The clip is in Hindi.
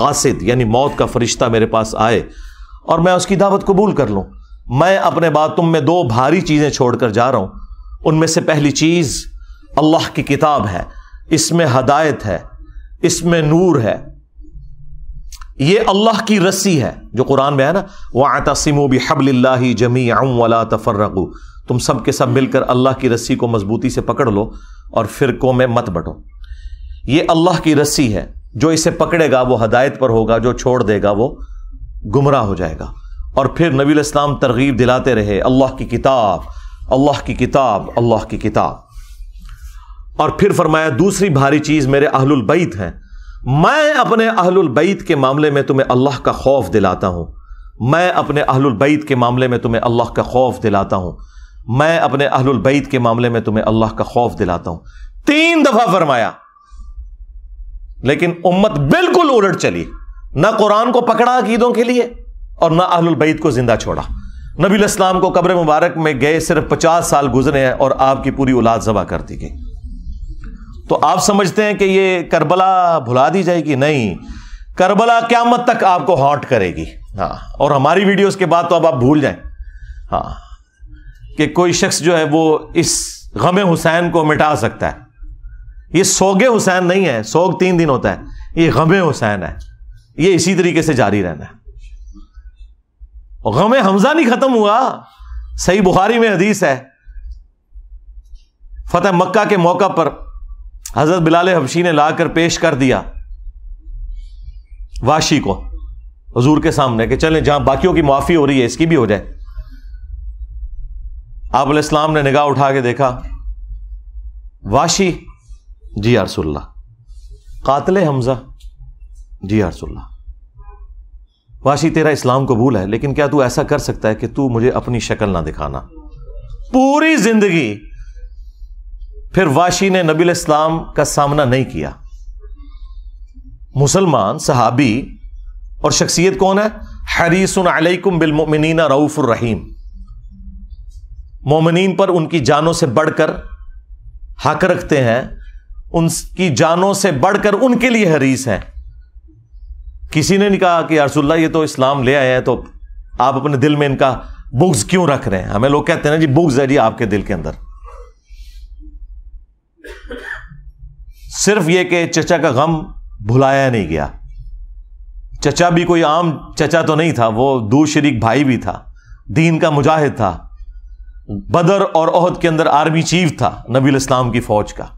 कासिद यानी मौत का फरिश्ता मेरे पास आए और मैं उसकी दावत कबूल कर लूँ मैं अपने बातुम तुम में दो भारी चीज़ें छोड़कर जा रहा हूँ उनमें से पहली चीज़ अल्लाह की किताब है इसमें हदायत है इसमें नूर है ये अल्लाह की रस्सी है जो कुरान में है ना वह भी हबल्ला जमी आऊँ वाला तफर्रकू तुम सब के सब मिलकर अल्लाह की रस्सी को मजबूती से पकड़ लो और फिरकों में मत बटो ये अल्लाह की रस्सी है जो इसे पकड़ेगा वो हदायत पर होगा जो छोड़ देगा वो गुमराह हो जाएगा और फिर नबी इस्लाम तरगीब दिलाते रहे अल्लाह की किताब अल्लाह की किताब अल्लाह की किताब और फिर फरमाया दूसरी भारी चीज़ मेरे अहलुलबैत हैं मैं अपने अहलुलबैत के मामले में तुम्हें अल्लाह का खौफ दिलाता हूँ मैं अपने अहलुलबैत के मामले में तुम्हें अल्लाह का खौफ दिलाता हूँ मैं अपने अहलुलबैत के मामले में तुम्हें अल्लाह का खौफ दिलाता हूँ तीन दफ़ा फरमाया लेकिन उम्मत बिल्कुल उलट चली ना कुरान को पकड़ा अकीदों के लिए और ना अहलबैत को जिंदा छोड़ा नबी इस्लाम को कब्र मुबारक में गए सिर्फ पचास साल गुजरे हैं और आपकी पूरी औलाद जबा कर दी गई तो आप समझते हैं कि ये करबला भुला दी जाएगी नहीं करबला क्यामत तक आपको हॉट करेगी हाँ और हमारी वीडियोस के बाद तो अब आप भूल जाएं हाँ कि कोई शख्स जो है वो इस गम हुसैन को मिटा सकता है ये सोगे हुसैन नहीं है सोग तीन दिन होता है ये गमे हुसैन है ये इसी तरीके से जारी रहना है गम हमजा नहीं खत्म हुआ सही बुखारी में हदीस है फतेह मक्का के मौका पर हजरत बिलाल हबशी ने लाकर पेश कर दिया वाशी को हजूर के सामने कि चले जहां बाकियों की मुआफी हो रही है इसकी भी हो जाए आप इस्लाम ने निगाह उठा के देखा वाशी जी अरसुल्ला कातले हमजा जी अरसुल्ला वाशी तेरा इस्लाम कबूल है लेकिन क्या तू ऐसा कर सकता है कि तू मुझे अपनी शक्ल ना दिखाना पूरी जिंदगी फिर वाशी ने नबी इस्लाम का सामना नहीं किया मुसलमान सहाबी और शख्सियत कौन है हरीसन अलैकुम बिलमिनना रहीम मोमिन पर उनकी जानों से बढ़कर हक रखते हैं उनकी जानों से बढ़कर उनके लिए हरीस हैं किसी ने नहीं कहा कि अरसुल्ला ये तो इस्लाम ले आए हैं तो आप अपने दिल में इनका बुग्स क्यों रख रहे हैं हमें लोग कहते हैं जी बुग्स है जी आपके दिल के अंदर सिर्फ ये कि चचा का गम भुलाया नहीं गया चचा भी कोई आम चचा तो नहीं था वो दूर शरीक भाई भी था दीन का मुजाहिद था बदर और अहद के अंदर आर्मी चीफ था नबी इस्लाम की फौज का